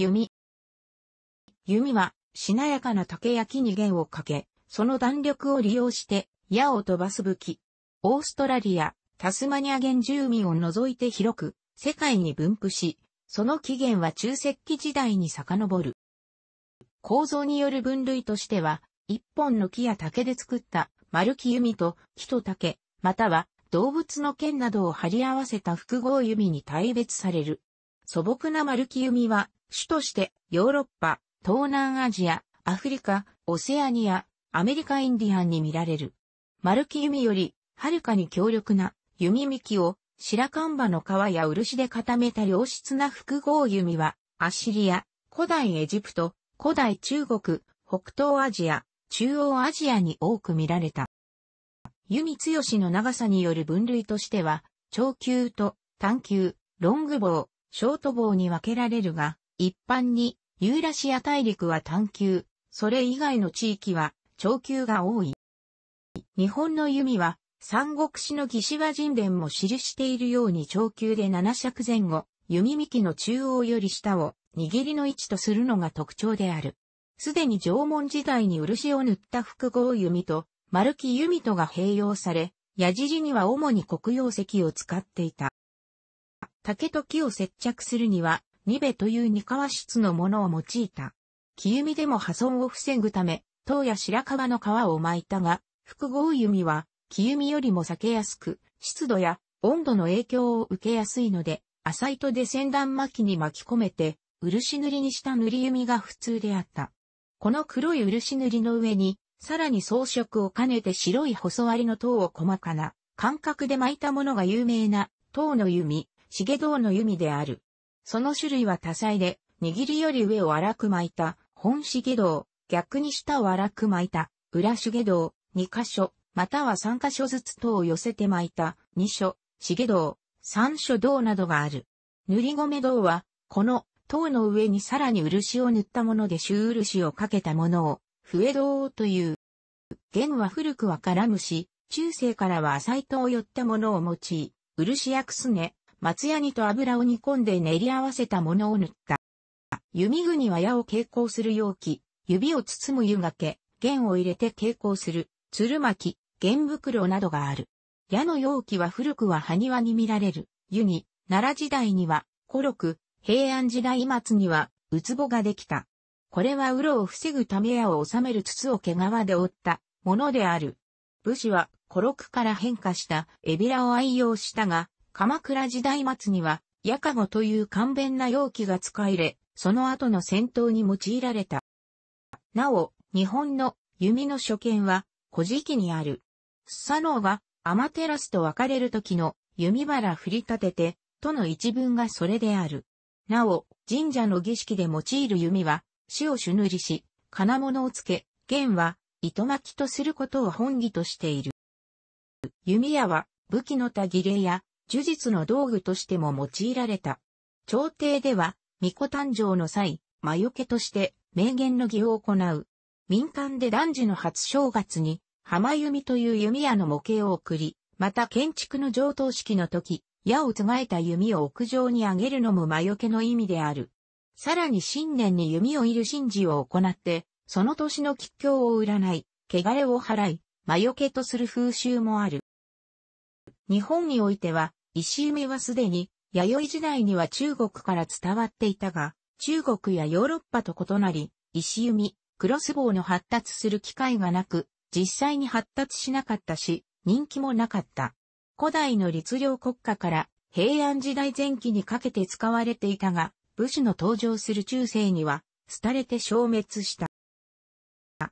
弓。弓は、しなやかな竹や木に弦をかけ、その弾力を利用して、矢を飛ばす武器。オーストラリア、タスマニア原住民を除いて広く、世界に分布し、その起源は中石器時代に遡る。構造による分類としては、一本の木や竹で作った丸木弓と木と竹、または動物の剣などを貼り合わせた複合弓に大別される。素朴な丸木弓は、主としてヨーロッパ、東南アジア、アフリカ、オセアニア、アメリカインディアンに見られる。丸木弓より、はるかに強力な弓幹を白樺馬の皮や漆で固めた良質な複合弓は、アシリア、古代エジプト、古代中国、北東アジア、中央アジアに多く見られた。弓強しの長さによる分類としては、長球と短球、ロング棒、ショート棒に分けられるが、一般にユーラシア大陸は短球、それ以外の地域は長球が多い。日本の弓は、三国志の義士和人伝も記しているように長球で七尺前後、弓幹の中央より下を握りの位置とするのが特徴である。すでに縄文時代に漆を塗った複合弓と丸木弓とが併用され、矢尻には主に黒曜石を使っていた。竹と木を接着するには、ニベという二川質のものを用いた。木弓でも破損を防ぐため、塔や白樺の皮を巻いたが、複合弓は、木弓よりも避けやすく、湿度や温度の影響を受けやすいので、浅い糸で先端巻きに巻き込めて、漆塗りにした塗り弓が普通であった。この黒い漆塗りの上に、さらに装飾を兼ねて白い細割りの塔を細かな、感覚で巻いたものが有名な、塔の弓、重銅の弓である。その種類は多彩で、握りより上を荒く巻いた、本重銅、逆に下を荒く巻いた、裏重銅、二箇所、または三箇所ずつ塔を寄せて巻いた、二所、重銅、三所銅などがある。塗り米銅は、この塔の上にさらに漆を塗ったもので朱漆をかけたものを、笛銅という。弦は古くは絡むし、中世からは浅いとを寄ったものを用い、漆やくすね、松ヤニと油を煮込んで練り合わせたものを塗った。弓具には矢を蛍光する容器、指を包む湯がけ、弦を入れて蛍光する、鶴巻弦袋などがある。矢の容器は古くは埴輪に見られる、湯に、奈良時代には、古六、平安時代末には、うつぼができた。これはうろを防ぐため矢を収める筒を毛皮で折ったものである。武士は、古六から変化したエビラを愛用したが、鎌倉時代末には、ヤカゴという簡便な容器が使い入れ、その後の戦闘に用いられた。なお、日本の弓の所見は、古事記にある。スサノオがアマテラスと別れる時の弓原振り立てて、との一文がそれである。なお、神社の儀式で用いる弓は、死を主塗りし、金物をつけ、弦は糸巻きとすることを本義としている。弓矢は武器のた儀礼や呪術の道具としても用いられた。朝廷では、巫女誕生の際、魔除けとして、名言の儀を行う。民間で男児の初正月に、浜弓という弓矢の模型を送り、また建築の上等式の時、矢をつがえた弓を屋上に上げるのも魔除けの意味である。さらに新年に弓を射る神事を行って、その年の吉凶を占い、穢れを払い、魔除けとする風習もある。日本においては、石弓はすでに、弥生時代には中国から伝わっていたが、中国やヨーロッパと異なり、石弓、クロスボウの発達する機会がなく、実際に発達しなかったし、人気もなかった。古代の律令国家から平安時代前期にかけて使われていたが、武士の登場する中世には、廃れて消滅した。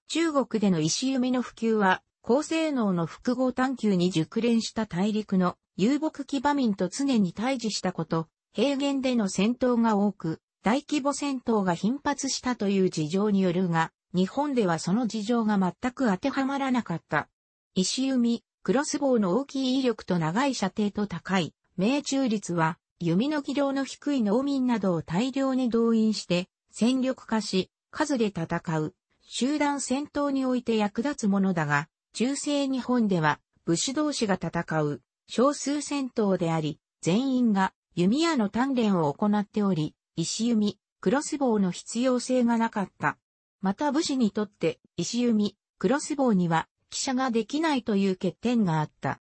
中国での石弓の普及は、高性能の複合探求に熟練した大陸の遊牧騎馬民と常に対峙したこと、平原での戦闘が多く、大規模戦闘が頻発したという事情によるが、日本ではその事情が全く当てはまらなかった。石弓、クロスボウの大きい威力と長い射程と高い、命中率は、弓の技量の低い農民などを大量に動員して、戦力化し、数で戦う、集団戦闘において役立つものだが、中世日本では武士同士が戦う少数戦闘であり、全員が弓矢の鍛錬を行っており、石弓、クロスボウの必要性がなかった。また武士にとって石弓、クロスボウには記者ができないという欠点があった。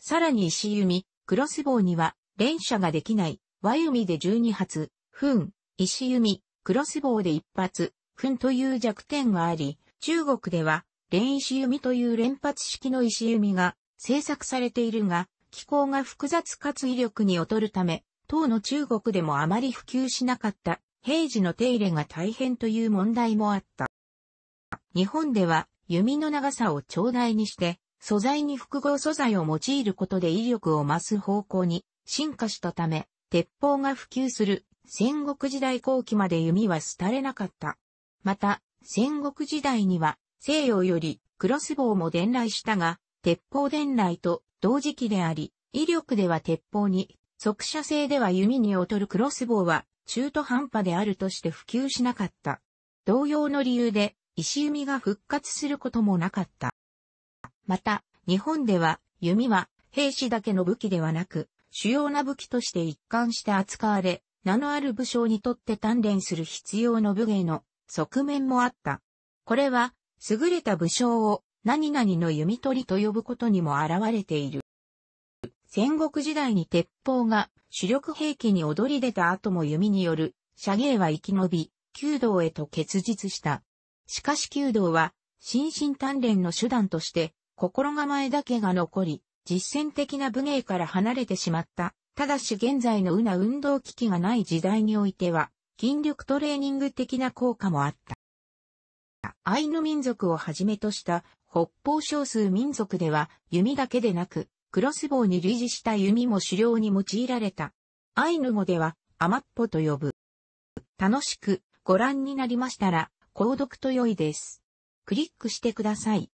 さらに石弓、クロスボウには連射ができない、和弓で12発、墳、石弓、クロスボウで1発、墳という弱点があり、中国では連石弓という連発式の石弓が製作されているが、機構が複雑かつ威力に劣るため、当の中国でもあまり普及しなかった平時の手入れが大変という問題もあった。日本では弓の長さを長大にして、素材に複合素材を用いることで威力を増す方向に進化したため、鉄砲が普及する戦国時代後期まで弓は廃れなかった。また、戦国時代には西洋よりクロスボウも伝来したが、鉄砲伝来と同時期であり、威力では鉄砲に、速射性では弓に劣るクロスボウは中途半端であるとして普及しなかった。同様の理由で石弓が復活することもなかった。また、日本では弓は兵士だけの武器ではなく、主要な武器として一貫して扱われ、名のある武将にとって鍛錬する必要の武芸の側面もあった。これは優れた武将を何々の弓取りと呼ぶことにも現れている。戦国時代に鉄砲が主力兵器に踊り出た後も弓による射芸は生き延び、弓道へと結実した。しかし弓道は心身鍛錬の手段として心構えだけが残り、実践的な武芸から離れてしまった。ただし現在のうな運動機器がない時代においては、筋力トレーニング的な効果もあった。アイヌ民族をはじめとした北方少数民族では弓だけでなくクロスボウに類似した弓も狩猟に用いられた。アイヌ語ではアマッポと呼ぶ。楽しくご覧になりましたら購読と良いです。クリックしてください。